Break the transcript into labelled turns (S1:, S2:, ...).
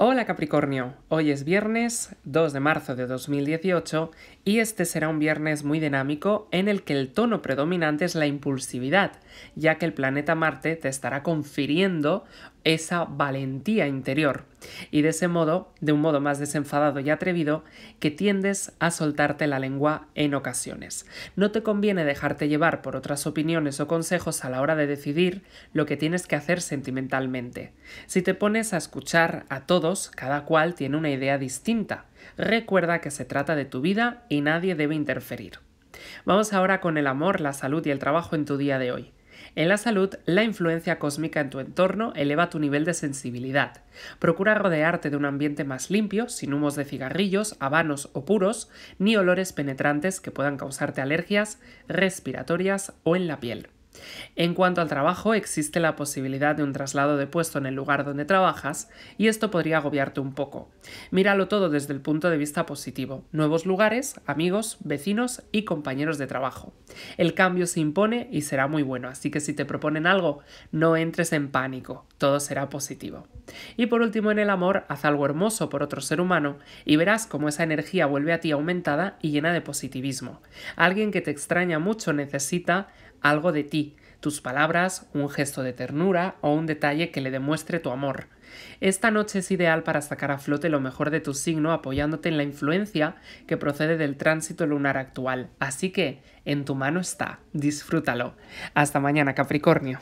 S1: Hola Capricornio, hoy es viernes 2 de marzo de 2018 y este será un viernes muy dinámico en el que el tono predominante es la impulsividad, ya que el planeta Marte te estará confiriendo esa valentía interior y de ese modo, de un modo más desenfadado y atrevido, que tiendes a soltarte la lengua en ocasiones. No te conviene dejarte llevar por otras opiniones o consejos a la hora de decidir lo que tienes que hacer sentimentalmente. Si te pones a escuchar a todos, cada cual tiene una idea distinta. Recuerda que se trata de tu vida y nadie debe interferir. Vamos ahora con el amor, la salud y el trabajo en tu día de hoy. En la salud, la influencia cósmica en tu entorno eleva tu nivel de sensibilidad. Procura rodearte de un ambiente más limpio, sin humos de cigarrillos, habanos o puros, ni olores penetrantes que puedan causarte alergias respiratorias o en la piel. En cuanto al trabajo, existe la posibilidad de un traslado de puesto en el lugar donde trabajas y esto podría agobiarte un poco. Míralo todo desde el punto de vista positivo. Nuevos lugares, amigos, vecinos y compañeros de trabajo. El cambio se impone y será muy bueno, así que si te proponen algo, no entres en pánico, todo será positivo. Y por último, en el amor, haz algo hermoso por otro ser humano y verás cómo esa energía vuelve a ti aumentada y llena de positivismo. Alguien que te extraña mucho necesita algo de ti, tus palabras, un gesto de ternura o un detalle que le demuestre tu amor. Esta noche es ideal para sacar a flote lo mejor de tu signo apoyándote en la influencia que procede del tránsito lunar actual. Así que, en tu mano está, disfrútalo. Hasta mañana, Capricornio.